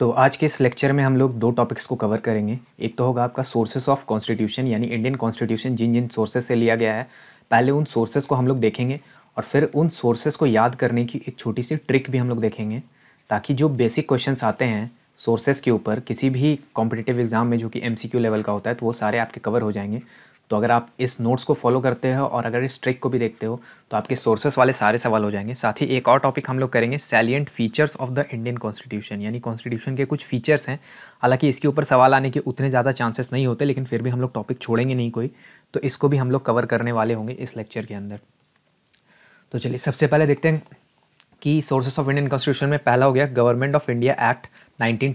तो आज के इस लेक्चर में हम लोग दो टॉपिक्स को कवर करेंगे एक तो होगा आपका सोर्सेज ऑफ कॉन्स्टिट्यूशन यानी इंडियन कॉन्स्टिट्यूशन जिन जिन सोर्सेज से लिया गया है पहले उन सोर्सेज को हम लोग देखेंगे और फिर उन सोर्सेज को याद करने की एक छोटी सी ट्रिक भी हम लोग देखेंगे ताकि जो बेसिक क्वेश्चन आते हैं सोर्सेज के ऊपर किसी भी कॉम्पिटिटिव एग्ज़ाम में जो कि एम लेवल का होता है तो वो सारे आपके कवर हो जाएंगे तो अगर आप इस नोट्स को फॉलो करते हो और अगर इस ट्रिक को भी देखते हो तो आपके सोर्सेस वाले सारे सवाल हो जाएंगे साथ ही एक और टॉपिक हम लोग करेंगे salient features of the Indian constitution यानी कॉन्स्टिट्यूशन के कुछ फीचर्स हैं हालांकि इसके ऊपर सवाल आने के उतने ज़्यादा चांसेस नहीं होते लेकिन फिर भी हम लोग टॉपिक छोड़ेंगे नहीं कोई तो इसको भी हम लोग कवर करने वाले होंगे इस लेक्चर के अंदर तो चलिए सबसे पहले देखते हैं कि सोर्सेस ऑफ इंडियन कॉन्स्टिट्यूशन में पहला हो गया government of India act nineteen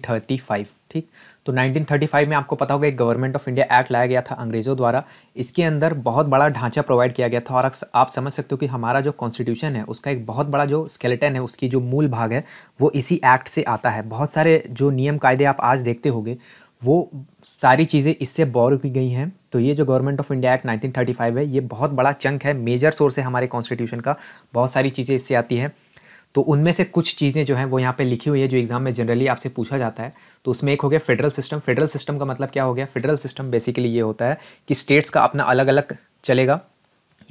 ठीक तो 1935 में आपको पता होगा एक गवर्नमेंट ऑफ इंडिया एक्ट लाया गया था अंग्रेज़ों द्वारा इसके अंदर बहुत बड़ा ढांचा प्रोवाइड किया गया था और आप समझ सकते हो कि हमारा जो कॉन्स्टिट्यूशन है उसका एक बहुत बड़ा जो स्केलेटन है उसकी जो मूल भाग है वो इसी एक्ट से आता है बहुत सारे जो नियम कायदे आप आज देखते होंगे वो सारी चीज़ें इससे बोर की गई हैं तो ये जो गवर्नमेंट ऑफ इंडिया एक्ट 1935 है ये बहुत बड़ा चंक है मेजर सोर्स है हमारे कॉन्स्टिट्यूशन का बहुत सारी चीज़ें इससे आती हैं तो उनमें से कुछ चीज़ें जो हैं वो यहाँ पे लिखी हुई है जो एग्ज़ाम में जनरली आपसे पूछा जाता है तो उसमें एक हो गया फेडरल सिस्टम फेडरल सिस्टम का मतलब क्या हो गया फेडरल सिस्टम बेसिकली ये होता है कि स्टेट्स का अपना अलग अलग चलेगा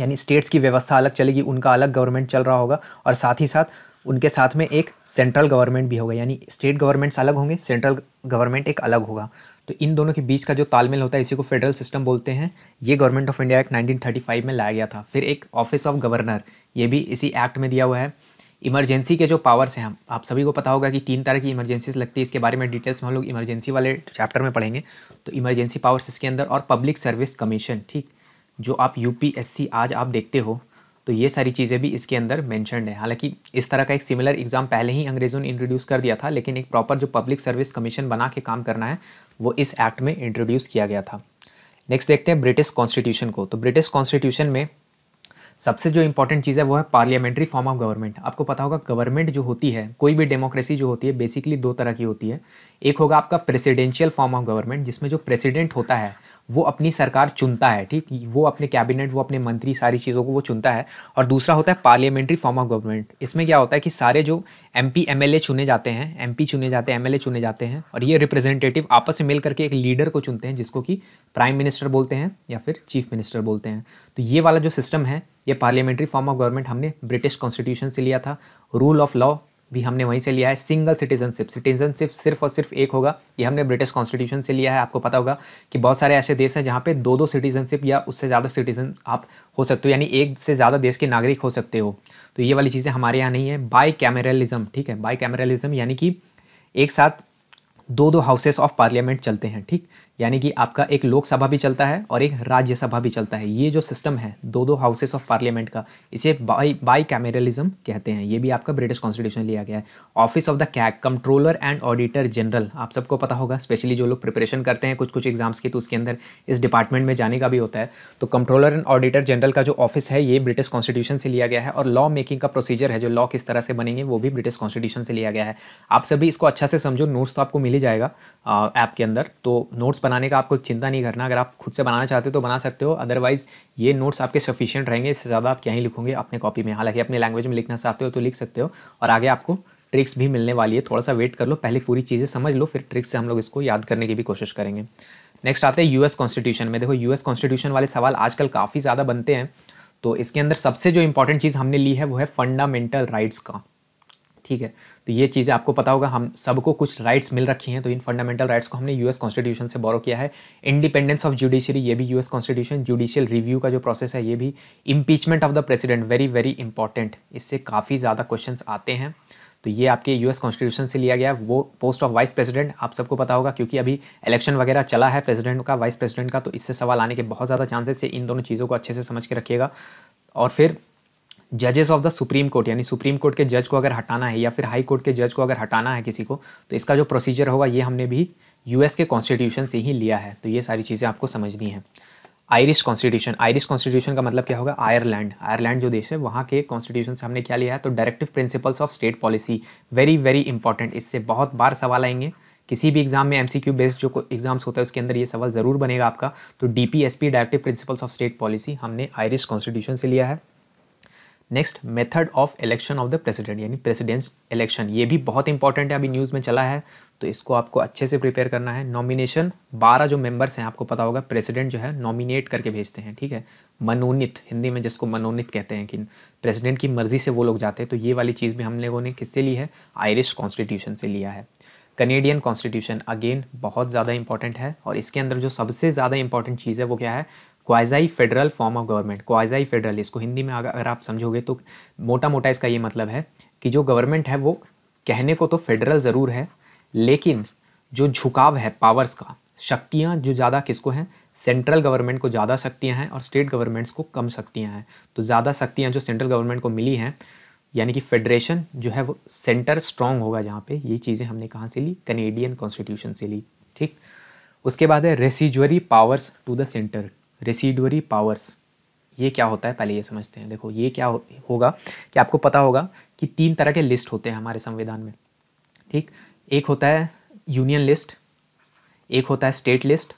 यानी स्टेट्स की व्यवस्था अलग चलेगी उनका अलग गवर्नमेंट चल रहा होगा और साथ ही साथ उनके साथ में एक सेंट्रल गवर्नमेंट भी होगा यानी स्टेट गवर्नमेंट्स अलग होंगे सेंट्रल गवर्नमेंट एक अलग होगा तो इन दोनों के बीच का जो तालमेल होता है इसी को फेडरल सिस्टम बोलते हैं ये गवर्नमेंट ऑफ इंडिया एक्ट 1935 में लाया गया था फिर एक ऑफिस ऑफ गवर्नर ये भी इसी एक्ट में दिया हुआ है इमरजेंसी के जो पावर्स हैं हम आप सभी को पता होगा कि तीन तरह की इमरजेंसीज लगती है इसके बारे में डिटेल्स में हम लोग इमरजेंसी वाले चैप्टर में पढ़ेंगे तो इमरजेंसी पावर्स इसके अंदर और पब्लिक सर्विस कमीशन ठीक जो आप यू आज आप देखते हो तो ये सारी चीज़ें भी इसके अंदर मैंशनड है हालांकि इस तरह का एक सिमिलर एग्ज़ाम पहले ही अंग्रेज़ों ने इंट्रोड्यूस कर दिया था लेकिन एक प्रॉपर जो पब्लिक सर्विस कमीशन बना के काम करना है वो इस एक्ट में इंट्रोड्यूस किया गया था नेक्स्ट देखते हैं ब्रिटिश कॉन्स्टिट्यूशन को तो ब्रिटिश कॉन्स्टिट्यूशन में सबसे जो इंपॉर्टेंट चीज़ है वो है पार्लियामेंट्री फॉर्म ऑफ गवर्नमेंट आपको पता होगा गवर्नमेंट जो होती है कोई भी डेमोक्रेसी जो होती है बेसिकली दो तरह की होती है एक होगा आपका प्रेसिडेंशियल फॉर्म ऑफ गवर्नमेंट जिसमें जो प्रेसिडेंट होता है वो अपनी सरकार चुनता है ठीक वो अपने कैबिनेट वो अपने मंत्री सारी चीज़ों को वो चुनता है और दूसरा होता है पार्लियामेंट्री फॉर्म ऑफ गवर्नमेंट इसमें क्या होता है कि सारे जो M P M L A चुने जाते हैं एम पी चुने जाते हैं एम एल ए चुने जाते हैं और ये रिप्रेजेंटेटिव आपस में मिल करके एक लीडर को चुनते हैं जिसको कि प्राइम मिनिस्टर बोलते हैं या फिर चीफ मिनिस्टर बोलते हैं तो ये वाला जो सिस्टम है ये पार्लियामेंट्री फॉर्म ऑफ गवर्नमेंट हमने ब्रिटिश कॉन्स्टिट्यूशन से लिया था रूल ऑफ लॉ भी हमने वहीं से लिया है सिंगल सिटीजनशिप सिटीजनशिप सिर्फ और सिर्फ एक होगा ये हमने ब्रिटिश कॉन्स्टिट्यूशन से लिया है आपको पता होगा कि बहुत सारे ऐसे देश हैं जहाँ पे दो दो सिटीजनशिप या उससे ज़्यादा सिटीजन आप हो सकते हो यानी एक से ज़्यादा देश के नागरिक हो सकते हो तो ये वाली चीज़ें हमारे यहाँ नहीं है बाई कैमरलिज्म ठीक है बाई कैमरलिज्म यानी कि एक साथ दो दो हाउसेस ऑफ पार्लियामेंट चलते हैं ठीक यानी कि आपका एक लोकसभा भी चलता है और एक राज्यसभा भी चलता है ये जो सिस्टम है दो दो हाउसेस ऑफ पार्लियामेंट का इसे बाई बाई कैमरलिज्म कहते हैं ये भी आपका ब्रिटिश कॉन्स्टिट्यूशन लिया गया है office of the CAG comptroller and auditor general आप सबको पता होगा स्पेशली जो लोग प्रिपरेशन करते हैं कुछ कुछ एग्जाम्स के तो उसके अंदर इस डिपार्टमेंट में जाने का भी होता है तो कंट्रोलर एंड ऑडिटर जनरल का जो ऑफिस है ये ब्रिटिश कॉन्स्टिट्यूशन से लिया गया है और लॉ मेकिंग का प्रोसीजर है जो लॉ किस तरह से बनेंगे वो भी ब्रिटिश कॉन्स्टिट्यूशन से लिया गया है आप सभी इसको अच्छा से समझो नोट्स तो आपको मिल ही जाएगा ऐप के अंदर तो नोट्स बनाने का आपको चिंता नहीं करना अगर आप खुद से बनाना चाहते हो तो बना सकते हो अदरवाइज़ ये नोट्स आपके सफिशियंट रहेंगे इससे ज़्यादा आप क्या ही लिखोगे अपने कॉपी में हालांकि अपने लैंग्वेज में लिखना चाहते हो तो लिख सकते हो और आगे आपको ट्रिक्स भी मिलने वाली है थोड़ा सा वेट कर लो पहले पूरी चीज़ें समझ लो फिर ट्रिक्स से हम लोग इसको याद करने की भी कोशिश करेंगे नेक्स्ट आते हैं यूएस कॉन्स्टिट्यूशन में देखो यूएस कॉन्स्टिट्यूशन वाले सवाल आजकल काफ़ी ज़्यादा बनते हैं तो इसके अंदर सबसे जो इंपॉर्टेंट चीज़ हमने ली है वो है फंडामेंटल राइट्स का ठीक है तो ये चीज़ें आपको पता होगा हम सबको कुछ राइट्स मिल रखी हैं तो इन फंडामेंटल राइट्स को हमने यूएस कॉन्स्टिट्यूशन से बोरो किया है इंडिपेंडेंस ऑफ जुडिशियरी ये भी यूएस कॉन्स्टिट्यूशन जुडिशियल रिव्यू का जो प्रोसेस है ये भी impeachment of the president very very important इससे काफ़ी ज़्यादा क्वेश्चन आते हैं तो ये आपके यूएस कॉन्स्टिट्यूशन से लिया गया वो पोस्ट ऑफ वाइस प्रेसिडेंट आप सबको पता होगा क्योंकि अभी इलेक्शन वगैरह चला है प्रेसिडेंट का वाइस प्रेसिडेंट का तो इससे सवाल आने के बहुत ज़्यादा चांसेस है इन दोनों चीज़ों को अच्छे से समझ के रखिएगा और फिर जजेस ऑफ द सुप्रीम कोर्ट यानी सुप्रीम कोर्ट के जज को अगर हटाना है या फिर हाई कोर्ट के जज को अगर हटाना है किसी को तो इसका जो प्रोसीजर होगा ये हमने भी यूएस के कॉन्स्टिट्यूशन से ही लिया है तो ये सारी चीज़ें आपको समझनी है आयरिश कॉन्स्टिट्यूशन आयरिश कॉन्स्टिट्यूशन का मतलब क्या होगा आयरलैंड आयरलैंड जो देश है वहाँ के कॉन्स्टिट्यूशन से हमने क्या लिया है तो directive principles of state policy very very important इससे बहुत बार सवाल आएंगे किसी भी एग्जाम में एम सी क्यू बेस्ड जो एग्जाम्स होता है उसके अंदर ये सवाल ज़रूर बनेगा आपका तो D P S P directive principles of state policy हमने आयरिश कॉन्स्टिट्यूशन से लिया है next method of election of the president यानी प्रेसिडेंट्स इलेक्शन ये भी बहुत इंपॉर्टेंट है अभी न्यूज़ में चला है तो इसको आपको अच्छे से प्रिपेयर करना है नॉमिनेशन बारह जो मेंबर्स हैं आपको पता होगा प्रेसिडेंट जो है नॉमिनेट करके भेजते हैं ठीक है मनोनीत हिंदी में जिसको मनोनीत कहते हैं कि प्रेसिडेंट की मर्ज़ी से वो लोग जाते हैं तो ये वाली चीज़ भी हम लोगों ने किससे ली है आयरिश कॉन्स्टिट्यूशन से लिया है कनेडियन कॉन्स्टिट्यूशन अगेन बहुत ज़्यादा इंपॉर्टेंट है और इसके अंदर जो सबसे ज़्यादा इंपॉर्टेंट चीज़ है वो क्या है quasi federal form of government quasi federal इसको हिंदी में अगर आप समझोगे तो मोटा मोटा इसका ये मतलब है कि जो गवर्नमेंट है वो कहने को तो फेडरल ज़रूर है लेकिन जो झुकाव है पावर्स का शक्तियाँ जो ज़्यादा किसको हैं सेंट्रल गवर्नमेंट को ज़्यादा शक्तियाँ हैं और स्टेट गवर्नमेंट्स को कम शक्तियाँ हैं तो ज़्यादा शक्तियाँ जो सेंट्रल गवर्नमेंट को मिली हैं यानी कि फेडरेशन जो है वो सेंटर स्ट्रांग होगा जहाँ पे ये चीज़ें हमने कहाँ से ली कनेडियन कॉन्स्टिट्यूशन से ली ठीक उसके बाद है residuary powers to the centre residuary powers ये क्या होता है पहले ये समझते हैं देखो ये क्या हो, होगा कि आपको पता होगा कि तीन तरह के लिस्ट होते हैं हमारे संविधान में ठीक एक होता है यूनियन लिस्ट एक होता है स्टेट लिस्ट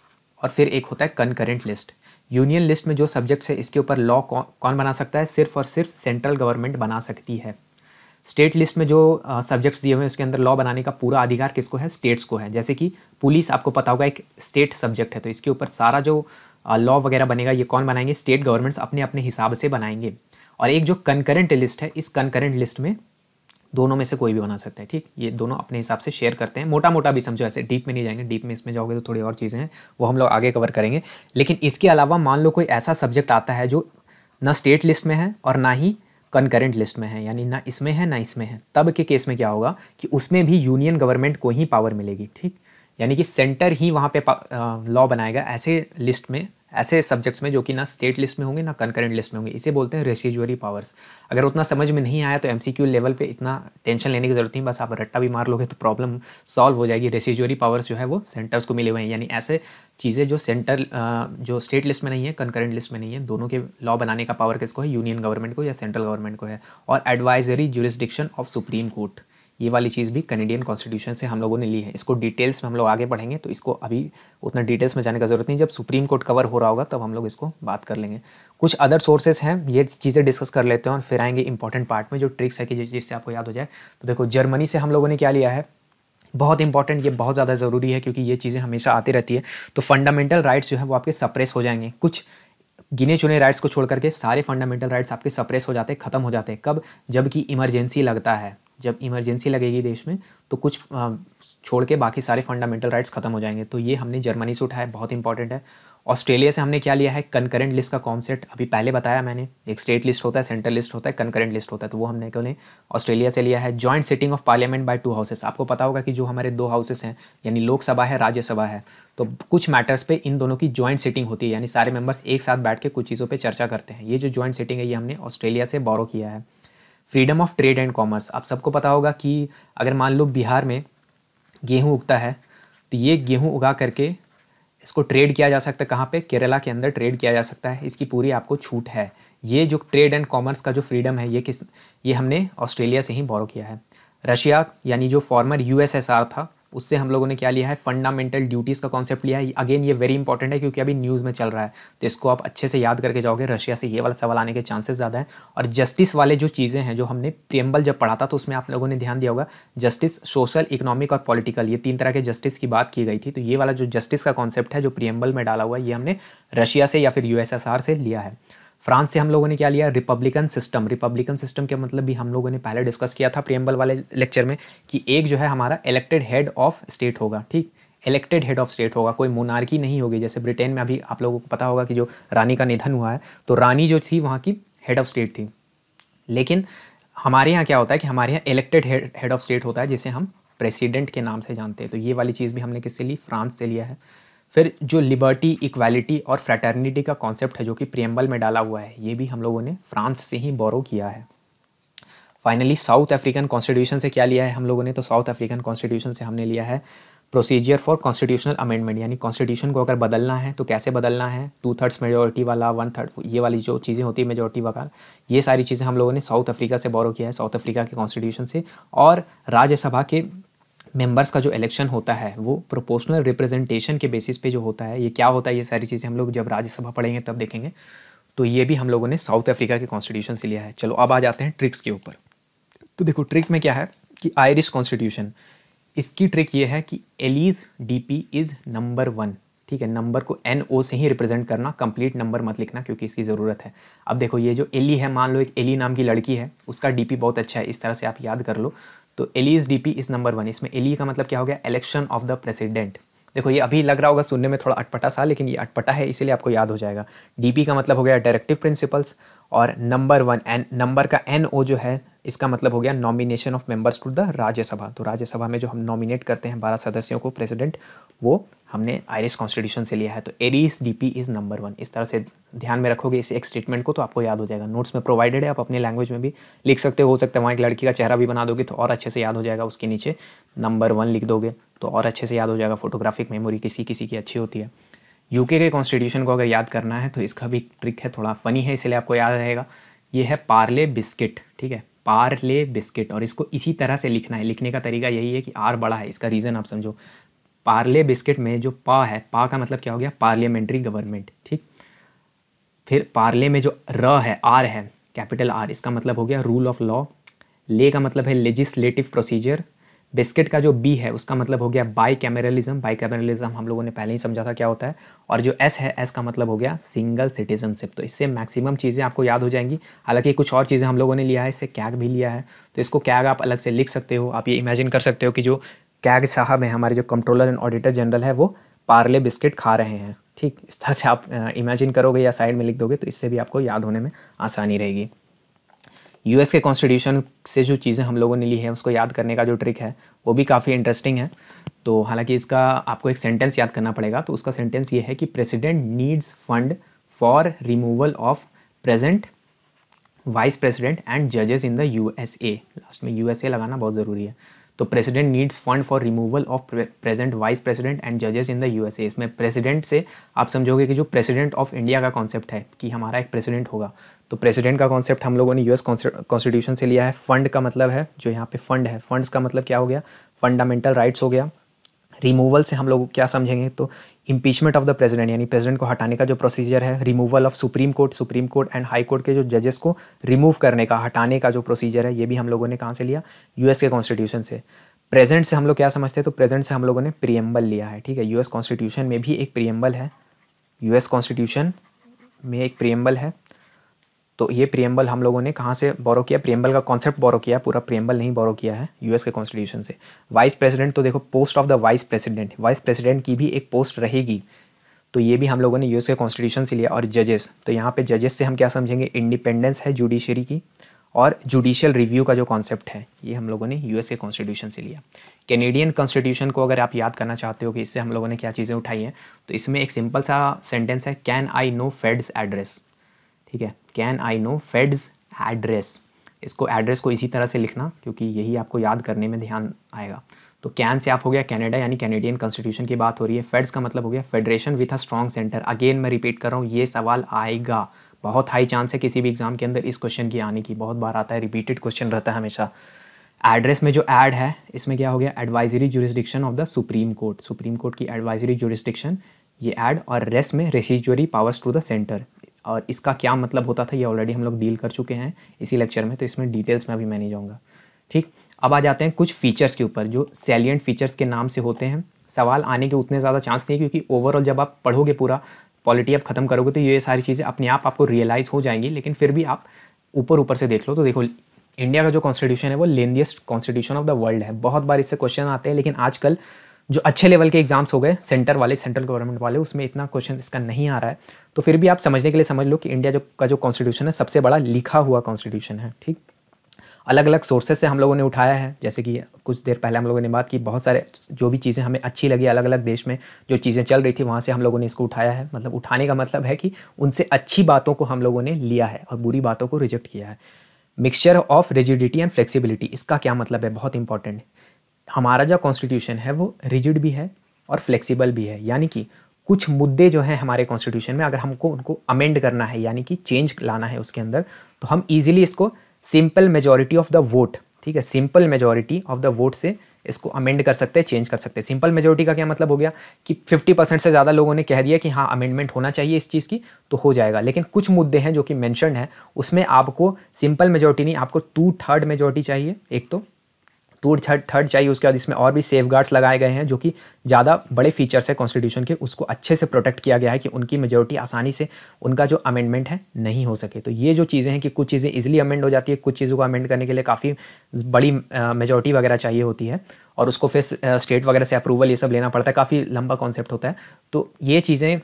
और फिर एक होता है कनकरेंट लिस्ट यूनियन लिस्ट में जो सब्जेक्ट्स है इसके ऊपर लॉ कौन कौन बना सकता है सिर्फ और सिर्फ सेंट्रल गवर्नमेंट बना सकती है स्टेट लिस्ट में जो सब्जेक्ट्स दिए हुए हैं उसके अंदर लॉ बनाने का पूरा अधिकार किसको है स्टेट्स को है जैसे कि पुलिस आपको पता होगा एक स्टेट सब्जेक्ट है तो इसके ऊपर सारा जो लॉ वगैरह बनेगा ये कौन बनाएंगे स्टेट गवर्नमेंट्स अपने अपने हिसाब से बनाएंगे और एक जो कनकरेंट लिस्ट है इस कंकरेंट लिस्ट में दोनों में से कोई भी बना सकते हैं ठीक ये दोनों अपने हिसाब से शेयर करते हैं मोटा मोटा भी समझो ऐसे डीप में नहीं जाएंगे डीप में इसमें जाओगे तो थोड़ी और चीज़ें हैं वो हम लोग आगे कवर करेंगे लेकिन इसके अलावा मान लो कोई ऐसा सब्जेक्ट आता है जो ना स्टेट लिस्ट में है और ना ही कंकरेंट लिस्ट में है यानी ना इसमें है ना इसमें है तब के केस में क्या होगा कि उसमें भी यूनियन गवर्नमेंट को ही पावर मिलेगी ठीक यानी कि सेंटर ही वहाँ पे लॉ बनाएगा ऐसे लिस्ट में ऐसे सब्जेक्ट्स में जो कि ना स्टेट लिस्ट में होंगे ना कंकरेंट लिस्ट में होंगे इसे बोलते हैं रेसिजुअरी पावर्स अगर उतना समझ में नहीं आया तो एम लेवल पे इतना टेंशन लेने की ज़रूरत नहीं बस आप रट्टा भी मार लोगे तो प्रॉब्लम सॉल्व हो जाएगी रेसिजुअरी पावर्स जो है वो सेंटर्स को मिले हुए हैं यानी ऐसे चीज़ें जो सेंटर जो स्टेट लिस्ट में नहीं है कंकरेंट लिस्ट में नहीं है दोनों के लॉ बनाने का पावर किसको है यूनियन गवर्नमेंट को या सेंट्रल गवर्नमेंट को है और advisory jurisdiction of supreme court ये वाली चीज़ भी कनेडियन कॉन्स्टिट्यूशन से हम लोगों ने ली है इसको डिटेल्स में हम लोग आगे बढ़ेंगे तो इसको अभी उतना डिटेल्स में जाने का ज़रूरत नहीं जब सुप्रीम कोर्ट कवर हो रहा होगा तब हम लोग इसको बात कर लेंगे कुछ अदर सोर्सेस हैं ये चीज़ें डिस्कस कर लेते हैं और फिर आएंगे इंपॉर्टेंट पार्ट में जो ट्रिक्स है कि जिससे आपको याद हो जाए तो देखो जर्मनी से हम लोगों ने क्या लिया है बहुत इंपॉर्टेंट ये बहुत ज़्यादा ज़रूरी है क्योंकि ये चीज़ें हमेशा आती रहती है तो फंडामेंटल राइट्स जो है वो आपके सप्रेस हो जाएंगे कुछ गिने चुने राइट्स को छोड़ करके सारे फंडामेंटल राइट्स आपके सप्रेस हो जाते हैं खत्म हो जाते हैं कब जबकि इमरजेंसी लगता है जब इमरजेंसी लगेगी देश में तो कुछ छोड़ के बाकी सारे फंडामेंटल राइट्स खत्म हो जाएंगे तो ये हमने जर्मनी से उठाया बहुत इंपॉर्टेंट है ऑस्ट्रेलिया से हमने क्या लिया है कंकरेंट लिस्ट का कॉन्सेप्ट अभी पहले बताया मैंने एक स्टेट लिस्ट होता है सेंट्रल लिस्ट होता है कंकरेंट लिस्ट होता है तो वो हमने क्यों ऑस्ट्रेलिया से लिया है joint sitting of parliament by two houses आपको पता होगा कि जो हमारे दो हाउसेस हैं यानी लोकसभा है राज्यसभा है तो कुछ मैटर्स पे इन दोनों की जॉइंट सिटिंग होती है यानी सारे मेंबर्स एक साथ बैठ के कुछ चीज़ों पर चर्चा करते हैं ये जो जॉइंट सिटिंग है ये हमने ऑस्ट्रेलिया से बोरो किया है freedom of trade and commerce आप सबको पता होगा कि अगर मान लो बिहार में गेहूँ उगता है तो ये गेहूँ उगा करके इसको ट्रेड किया जा सकता है कहाँ पे केरला के अंदर ट्रेड किया जा सकता है इसकी पूरी आपको छूट है ये जो ट्रेड एंड कॉमर्स का जो फ्रीडम है ये किस ये हमने ऑस्ट्रेलिया से ही बॉरो किया है रशिया यानी जो फॉर्मर यूएसएसआर था उससे हम लोगों ने क्या लिया है फंडामेंटल ड्यूटीज़ का कॉन्सेप्ट लिया है अगेन ये वेरी इंपॉर्टेंट है क्योंकि अभी न्यूज़ में चल रहा है तो इसको आप अच्छे से याद करके जाओगे रशिया से ये वाला सवाल आने के चांसेस ज़्यादा है और जस्टिस वाले जो चीज़ें हैं जो हमने प्रियम्बल जब पढ़ा था तो उसमें आप लोगों ने ध्यान दिया होगा जस्टिस सोशल इकोनॉमिक और पॉलिटिकल ये तीन तरह के जस्टिस की बात की गई थी तो ये वाला जो जस्टिस का कॉन्सेप्ट है जो प्रियम्बल में डाला हुआ है ये हमने रशिया से या फिर यूएसएसआर से लिया है फ्रांस से हम लोगों ने क्या लिया रिपब्लिकन सिस्टम रिपब्लिकन सिस्टम के मतलब भी हम लोगों ने पहले डिस्कस किया था प्रियम्बल वाले लेक्चर में कि एक जो है हमारा इलेक्टेड हेड ऑफ स्टेट होगा ठीक इलेक्टेड हेड ऑफ स्टेट होगा कोई मोनार्की नहीं होगी जैसे ब्रिटेन में अभी आप लोगों को पता होगा कि जो रानी का निधन हुआ है तो रानी जो थी वहाँ की हेड ऑफ स्टेट थी लेकिन हमारे यहाँ क्या होता है कि हमारे यहाँ इलेक्टेड हेड ऑफ स्टेट होता है जिसे हम प्रेसिडेंट के नाम से जानते हैं तो ये वाली चीज़ भी हमने किससे ली फ्रांस से लिया है फिर जो लिबर्टी इक्वालिटी और फ्रैटर्निटी का कॉन्सेप्ट है जो कि प्रियम्बल में डाला हुआ है ये भी हम लोगों ने फ्रांस से ही बोरो किया है फाइनली साउथ अफ्रीकन कॉन्स्टिट्यूशन से क्या लिया है हम लोगों ने तो साउथ अफ्रीकन कॉन्स्टिट्यूशन से हमने लिया है प्रोसीजियर फॉर कॉन्स्टिट्यूशनल अमेंडमेंट यानी कॉन्स्टिट्यूशन को अगर बदलना है तो कैसे बदलना है टू थर्ड्स मेजोरिटी वाला वन थर्ड ये वाली जो चीज़ें होती है मेजोरिटी वाला ये सारी चीज़ें हम लोगों ने साउथ अफ्रीका से बोरो किया है साउथ अफ्रीका के कॉन्स्टिट्यूशन से और राज्यसभा के मेंबर्स का जो इलेक्शन होता है वो प्रोपोर्शनल रिप्रेजेंटेशन के बेसिस पे जो होता है ये क्या होता है ये सारी चीज़ें हम लोग जब राज्यसभा पढ़ेंगे तब देखेंगे तो ये भी हम लोगों ने साउथ अफ्रीका के कॉन्स्टिट्यूशन से लिया है चलो अब आ जाते हैं ट्रिक्स के ऊपर तो देखो ट्रिक में क्या है कि आयरिश कॉन्स्टिट्यूशन इसकी ट्रिक ये है कि D P is number one ठीक है नंबर को एन ओ से ही रिप्रेजेंट करना कंप्लीट नंबर मत लिखना क्योंकि इसकी ज़रूरत है अब देखो ये जो एली है मान लो एक एली नाम की लड़की है उसका डीपी बहुत अच्छा है इस तरह से आप याद कर लो तो एलीज पी इस नंबर वन इसमें एली का मतलब क्या हो गया इलेक्शन ऑफ द प्रेसिडेंट देखो ये अभी लग रहा होगा सुनने में थोड़ा अटपटा सा लेकिन ये अटपटा है इसीलिए आपको याद हो जाएगा डीपी का मतलब हो गया डायरेक्टिव प्रिंसिपल्स और नंबर वन एन नंबर का एन ओ जो है इसका मतलब हो गया nomination of members to the Rajya Sabha तो राज्यसभा में जो हम नॉमिनेट करते हैं बारह सदस्यों को प्रेसिडेंट वो हमने आयरिश कॉन्स्टिट्यूशन से लिया है तो Irish DP is number one इस तरह से ध्यान में रखोगे इस एक स्टेटमेंट को तो आपको याद हो जाएगा नोट्स में प्रोवाइडेड है आप अपने लैंग्वेज में भी लिख सकते हो हो सकता है वहाँ एक लड़की का चेहरा भी बना दोगे तो और अच्छे से याद हो जाएगा उसके नीचे नंबर वन लिख दोगे तो और अच्छे से याद हो जाएगा फोटोग्राफिक मेमोरी किसी किसी की अच्छी होती है यूके के कॉन्स्टिट्यूशन को अगर याद करना है तो इसका भी ट्रिक है थोड़ा फनी है इसलिए आपको याद रहेगा ये है पार्ले बिस्किट ठीक है पार्ले बिस्किट और इसको इसी तरह से लिखना है लिखने का तरीका यही है कि आर बड़ा है इसका रीज़न आप समझो पार्ले बिस्किट में जो पा है पा का मतलब क्या हो गया पार्लियामेंट्री गवर्नमेंट ठीक फिर पार्ले में जो र है आर है कैपिटल आर इसका मतलब हो गया रूल ऑफ लॉ ले का मतलब है लेजिस्लेटिव प्रोसीजर बिस्किट का जो बी है उसका मतलब हो गया बाई कैमरलिज्म बाई कैमरलिज्म हम लोगों ने पहले ही समझा था क्या होता है और जो एस है एस का मतलब हो गया सिंगल सिटीजनशिप तो इससे मैक्सिमम चीज़ें आपको याद हो जाएंगी हालांकि कुछ और चीज़ें हम लोगों ने लिया है इससे कैग भी लिया है तो इसको कैग आप अलग से लिख सकते हो आप ये इमेजिन कर सकते हो कि जो कैग साहब हैं हमारे जो कंट्रोलर एंड ऑडिटर जनरल है वो पार्ले बिस्किट खा रहे हैं ठीक इस तरह से आप इमेजिन करोगे या साइड में लिख दोगे तो इससे भी आपको याद होने में आसानी रहेगी यूएस के कॉन्स्टिट्यूशन से जो चीज़ें हम लोगों ने ली है उसको याद करने का जो ट्रिक है वो भी काफ़ी इंटरेस्टिंग है तो हालांकि इसका आपको एक सेंटेंस याद करना पड़ेगा तो उसका सेंटेंस ये है कि president needs fund for removal of present vice president and जजेस इन द यूएसए लास्ट में यूएसए लगाना बहुत ज़रूरी है तो president needs fund for removal of present vice president and जजेस इन द यूएसए इसमें प्रेसिडेंट से आप समझोगे कि जो प्रेसिडेंट ऑफ इंडिया का कॉन्सेप्ट है कि हमारा एक प्रेसिडेंट होगा तो प्रेसिडेंट का कॉन्सेप्ट हम लोगों ने यूएस कॉन्स्टिट्यूशन से लिया है फंड का मतलब है जो यहाँ पे फंड है फंड्स का मतलब क्या हो गया फंडामेंटल राइट्स हो गया रिमूवल से हम लोग क्या समझेंगे तो इम्पीचमेंट ऑफ द प्रेजिडेंट यानी प्रेजिडेंट को हटाने का जो प्रोसीजर है removal of supreme court supreme court and high court के जो जजेस को रिमूव करने का हटाने का जो प्रोसीजर है ये भी हम लोगों ने कहाँ से लिया यूएस के कॉन्स्टिट्यूशन से प्रेजेंट से हम लोग क्या समझते हैं तो प्रेजेंट से हम लोगों ने प्रियम्बल लिया है ठीक है यूएस कॉन्स्टिट्यूशन में भी एक प्रियम्बल है यूएस कॉन्स्टिट्यूशन में एक प्रियम्बल है तो ये प्रियम्बल हम लोगों ने कहाँ से बोरो किया प्रियम्बल का कॉन्सेप्ट बोरो किया पूरा प्रियम्बल नहीं बोरो किया है यूएस के कॉन्स्टिट्यूशन से वाइस प्रेसिडेंट तो देखो post of the vice president vice president की भी एक पोस्ट रहेगी तो ये भी हम लोगों ने यूएस के कॉन्स्टिट्यूशन से लिया और जजेस तो यहाँ पे जजेस से हम क्या समझेंगे इंडिपेंडेंस है जुडिशरी की और जुडिशियल रिव्यू का जो कॉन्सेप्ट है ये हम लोगों ने यूएस के कॉन्स्टिट्यूशन से लिया कैनेडियन कॉन्स्टिट्यूशन को अगर आप याद करना चाहते हो कि इससे हम लोगों ने क्या चीज़ें उठाई हैं तो इसमें एक सिंपल सा सेंटेंस है can I know feds address ठीक है can I know feds address इसको एड्रेस को इसी तरह से लिखना क्योंकि यही आपको याद करने में ध्यान आएगा तो कैन से आप हो गया कैनेडा यानी कैनेडियन कॉन्स्टिट्यूशन की बात हो रही है फेड्स का मतलब हो गया federation with a strong centre again मैं रिपीट कर रहा हूँ ये सवाल आएगा बहुत हाई चांस है किसी भी एग्जाम के अंदर इस क्वेश्चन की आने की बहुत बार आता है रिपीटेड क्वेश्चन रहता है हमेशा एड्रेस में जो एड है इसमें क्या हो गया advisory jurisdiction of the supreme court supreme court की एडवाइजरी जुरिस्डिक्शन ये एड और रेस में residuary powers to the centre और इसका क्या मतलब होता था ये ऑलरेडी हम लोग डील कर चुके हैं इसी लेक्चर में तो इसमें डिटेल्स में अभी मैं नहीं जाऊँगा ठीक अब आ जाते हैं कुछ फीचर्स के ऊपर जो सैलियंट फीचर्स के नाम से होते हैं सवाल आने के उतने ज़्यादा चांस नहीं क्योंकि ओवरऑल जब आप पढ़ोगे पूरा पॉलिटी आप ख़त्म करोगे तो ये सारी चीज़ें अपने आप आपको रियलाइज़ हो जाएंगी लेकिन फिर भी आप ऊपर ऊपर से देख लो तो देखो इंडिया का जो कॉन्स्टिट्यूशन है वो lengthiest constitution of the world है बहुत बार इससे क्वेश्चन आते हैं लेकिन आजकल जो अच्छे लेवल के एग्जाम्स हो गए सेंटर वाले सेंट्रल गवर्नमेंट वाले उसमें इतना क्वेश्चन इसका नहीं आ रहा है तो फिर भी आप समझने के लिए समझ लो कि इंडिया जो का जो कॉन्स्टिट्यूशन है सबसे बड़ा लिखा हुआ कॉन्स्टिट्यूशन है ठीक अलग अलग सोर्सेज से हम लोगों ने उठाया है जैसे कि कुछ देर पहले हम लोगों ने बात की बहुत सारे जो भी चीज़ें हमें अच्छी लगी अलग अलग देश में जो चीज़ें चल रही थी वहाँ से हम लोगों ने इसको उठाया है मतलब उठाने का मतलब है कि उनसे अच्छी बातों को हम लोगों ने लिया है और बुरी बातों को रिजेक्ट किया है mixture of rigidity and flexibility इसका क्या मतलब है बहुत इंपॉर्टेंट है हमारा जो कॉन्स्टिट्यूशन है वो रिजिड भी है और फ्लेक्सिबल भी है यानी कि कुछ मुद्दे जो हैं हमारे कॉन्स्टिट्यूशन में अगर हमको उनको अमेंड करना है यानी कि चेंज लाना है उसके अंदर तो हम ईजिली इसको simple majority of the vote ठीक है simple majority of the vote से इसको अमेंड कर सकते हैं चेंज कर सकते हैं सिंपल मेजोरिटी का क्या मतलब हो गया कि 50 परसेंट से ज़्यादा लोगों ने कह दिया कि हाँ अमेंडमेंट होना चाहिए इस चीज़ की तो हो जाएगा लेकिन कुछ मुद्दे हैं जो कि मैंशन है उसमें आपको सिंपल मेजोरिटी नहीं आपको टू थर्ड मेजोरिटी चाहिए एक तो टू थर्ड चाहिए उसके बाद इसमें और भी सेफ लगाए गए हैं जो कि ज़्यादा बड़े फीचर्स है कॉन्स्टिट्यूशन के उसको अच्छे से प्रोटेक्ट किया गया है कि उनकी मेजोरिटी आसानी से उनका जो अमेंडमेंट है नहीं हो सके तो ये जो चीज़ें हैं कि कुछ चीज़ें ईजिली अमेंड हो जाती है कुछ चीज़ों को अमेंड करने के लिए काफ़ी बड़ी मेजोरिटी वगैरह चाहिए होती है और उसको फिर स्टेट वगैरह से अप्रूवल ये सब लेना पड़ता है काफ़ी लंबा कॉन्सेप्ट होता है तो ये चीज़ें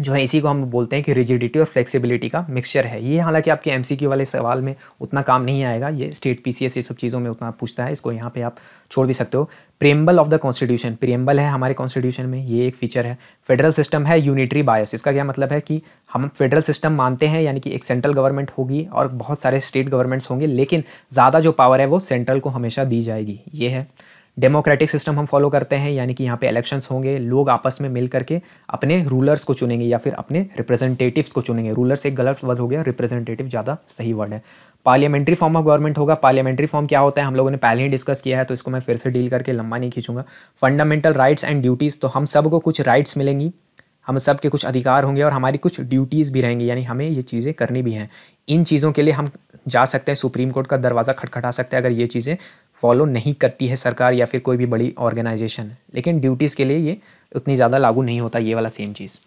जो है इसी को हम बोलते हैं कि रिजिडिटी और फ्लेक्सिबिलिटी का मिक्सचर है ये हालांकि आपके एम वाले सवाल में उतना काम नहीं आएगा ये स्टेट पी ये सब चीज़ों में उतना पूछता है इसको यहाँ पे आप छोड़ भी सकते हो preamble of the constitution preamble है हमारे कॉन्स्टिट्यूशन में ये एक फीचर है फेडरल सिस्टम है यूनिटरी बायस इसका क्या मतलब है कि हम फेडरल सिस्टम मानते हैं यानी कि एक सेंट्रल गवर्नमेंट होगी और बहुत सारे स्टेट गवर्नमेंट्स होंगे लेकिन ज़्यादा जो पावर है वो सेंट्रल को हमेशा दी जाएगी ये है डेमोक्रेटिक सिस्टम हम फॉलो करते हैं यानी कि यहाँ पे इलेक्शंस होंगे लोग आपस में मिल करके अपने रूलर्स को चुनेंगे या फिर अपने रिप्रेजेंटेटिव्स को चुनेंगे रूलर्स एक गलत वर्ड हो गया रिप्रेजेंटेटिव ज़्यादा सही वर्ड है पार्लियामेंट्री फॉर्म ऑफ गवर्नमेंट होगा पार्लियामेंट्री फॉर्म क्या होता है हम लोगों ने पहले ही डिस्कस किया है तो इसको मैं फिर से डील करके लंबा नहीं खींचूंगा फंडामेंटल राइट्स एंड ड्यूटीज़ तो हम सबको कुछ राइट्स मिलेंगी हम सब के कुछ अधिकार होंगे और हमारी कुछ ड्यूटीज़ भी रहेंगी यानी हमें ये चीज़ें करनी भी हैं इन चीज़ों के लिए हम जा सकते हैं सुप्रीम कोर्ट का दरवाज़ा खटखटा सकते हैं अगर ये चीज़ें फॉलो नहीं करती है सरकार या फिर कोई भी बड़ी ऑर्गेनाइजेशन लेकिन ड्यूटीज़ के लिए ये उतनी ज़्यादा लागू नहीं होता ये वाला सेम चीज़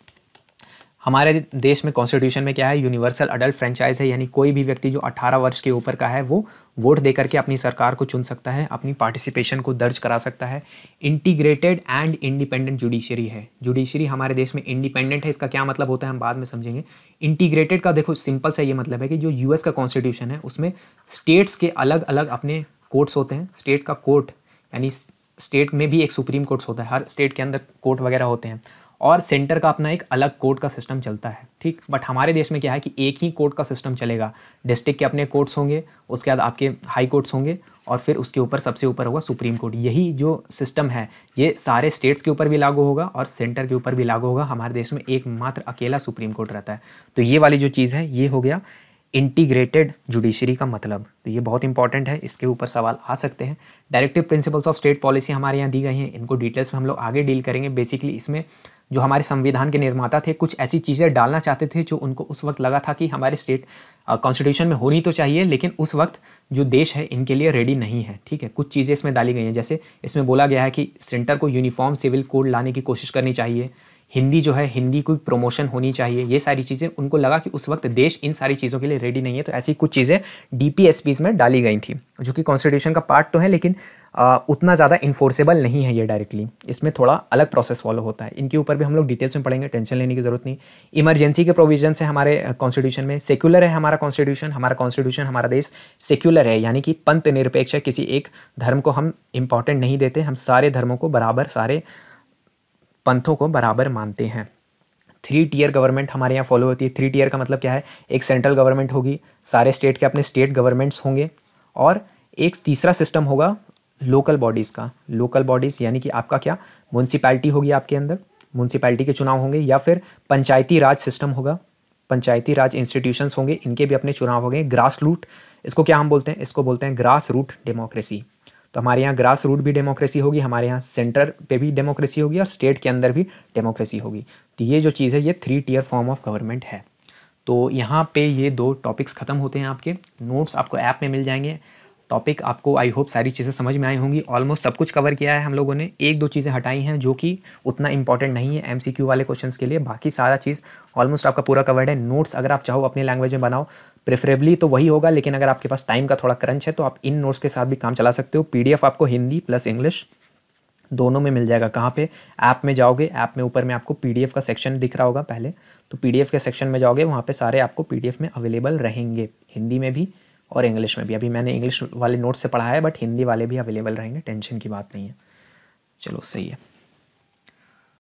हमारे देश में कॉन्स्टिट्यूशन में क्या है यूनिवर्सल अडल्ट फ्रेंचाइज है यानी कोई भी व्यक्ति जो 18 वर्ष के ऊपर का है वो वोट दे करके अपनी सरकार को चुन सकता है अपनी पार्टिसिपेशन को दर्ज करा सकता है इंटीग्रेटेड एंड इंडिपेंडेंट जुडिशरी है जुडिशरी हमारे देश में इंडिपेंडेंट है इसका क्या मतलब होता है हम बाद में समझेंगे इंटीग्रेटेड का देखो सिंपल सा ये मतलब है कि जो यूएस का कॉन्स्टिट्यूशन है उसमें स्टेट्स के अलग अलग अपने कोर्ट्स होते हैं स्टेट का कोर्ट यानी स्टेट में भी एक सुप्रीम कोर्ट्स होता है हर स्टेट के अंदर कोर्ट वगैरह होते हैं और सेंटर का अपना एक अलग कोर्ट का सिस्टम चलता है ठीक बट हमारे देश में क्या है कि एक ही कोर्ट का सिस्टम चलेगा डिस्ट्रिक्ट के अपने कोर्ट्स होंगे उसके बाद आपके हाई कोर्ट्स होंगे और फिर उसके ऊपर सबसे ऊपर होगा सुप्रीम कोर्ट यही जो सिस्टम है ये सारे स्टेट्स के ऊपर भी लागू होगा और सेंटर के ऊपर भी लागू होगा हमारे देश में एकमात्र अकेला सुप्रीम कोर्ट रहता है तो ये वाली जो चीज़ है ये हो गया इंटीग्रेटेड जुडिशरी का मतलब तो ये बहुत इंपॉर्टेंट है इसके ऊपर सवाल आ सकते हैं directive principles of state policy हमारे यहाँ दी गई हैं इनको डिटेल्स में हम लोग आगे डील करेंगे बेसिकली इसमें जो हमारे संविधान के निर्माता थे कुछ ऐसी चीज़ें डालना चाहते थे जो उनको उस वक्त लगा था कि हमारे स्टेट कॉन्स्टिट्यूशन में होनी तो चाहिए लेकिन उस वक्त जो देश है इनके लिए रेडी नहीं है ठीक है कुछ चीज़ें इसमें डाली गई हैं जैसे इसमें बोला गया है कि सेंटर को यूनिफॉर्म सिविल कोड लाने की कोशिश करनी चाहिए हिंदी जो है हिंदी कोई प्रमोशन होनी चाहिए ये सारी चीज़ें उनको लगा कि उस वक्त देश इन सारी चीज़ों के लिए रेडी नहीं है तो ऐसी कुछ चीज़ें डी में डाली गई थी जो कि कॉन्स्टिट्यूशन का पार्ट तो है लेकिन आ, उतना ज़्यादा इन्फोर्सेबल नहीं है ये डायरेक्टली इसमें थोड़ा अलग प्रोसेस फॉलो होता है इनके ऊपर भी हम लोग डिटेल्स में पढ़ेंगे टेंशन लेने की ज़रूरत नहीं इमरजेंसी के प्रोविजन है हमारे कॉन्स्टिट्यूशन में सेक्युलर है हमारा कॉन्स्टिट्यूशन हमारा कॉन्स्टिट्यूशन हमारा देश सेक्युलर है यानी कि पंथ निरपेक्ष है किसी एक धर्म को हम इंपॉर्टेंट नहीं देते हम सारे धर्मों को बराबर सारे पंथों को बराबर मानते हैं थ्री टीयर गवर्नमेंट हमारे यहाँ फॉलो होती है थ्री टीयर का मतलब क्या है एक सेंट्रल गवर्नमेंट होगी सारे स्टेट के अपने स्टेट गवर्नमेंट्स होंगे और एक तीसरा सिस्टम होगा लोकल बॉडीज़ का लोकल बॉडीज़ यानी कि आपका क्या म्यूनसिपैलिटी होगी आपके अंदर म्यूनसिपैलिटी के चुनाव होंगे या फिर पंचायती राज सिस्टम होगा पंचायती राज इंस्टीट्यूशंस होंगे इनके भी अपने चुनाव होंगे ग्रास रूट इसको क्या हम बोलते हैं इसको बोलते हैं ग्रास रूट डेमोक्रेसी तो हमारे यहाँ ग्रास रूट भी डेमोक्रेसी होगी हमारे यहाँ सेंटर पे भी डेमोक्रेसी होगी और स्टेट के अंदर भी डेमोक्रेसी होगी तो ये जो चीज़ है ये three tier form of government है तो यहाँ पे ये दो टॉपिक्स ख़त्म होते हैं आपके नोट्स आपको ऐप में मिल जाएंगे टॉपिक आपको आई होप सारी चीज़ें समझ में आई होंगी ऑलमोस्ट सब कुछ कवर किया है हम लोगों ने एक दो चीज़ें हटाई हैं जो कि उतना इंपॉर्टेंट नहीं है एमसीक्यू वाले क्वेश्चन के लिए बाकी सारा चीज़ ऑलमोस्ट आपका पूरा कवर्ड है नोट्स अगर आप चाहो अपने लैंग्वेज में बनाओ प्रेफरेबली तो वही होगा लेकिन अगर आपके पास टाइम का थोड़ा क्रंच है तो आप इन नोट्स के साथ भी काम चला सकते हो पी आपको हिंदी प्लस इंग्लिश दोनों में मिल जाएगा कहाँ पे ऐप में जाओगे ऐप में ऊपर में आपको पीडीएफ का सेक्शन दिख रहा होगा पहले तो पीडीएफ के सेक्शन में जाओगे वहाँ पे सारे आपको पीडीएफ में अवेलेबल रहेंगे हिंदी में भी और इंग्लिश में भी अभी मैंने इंग्लिश वाले नोट से पढ़ा है बट हिंदी वाले भी अवेलेबल रहेंगे टेंशन की बात नहीं है चलो सही है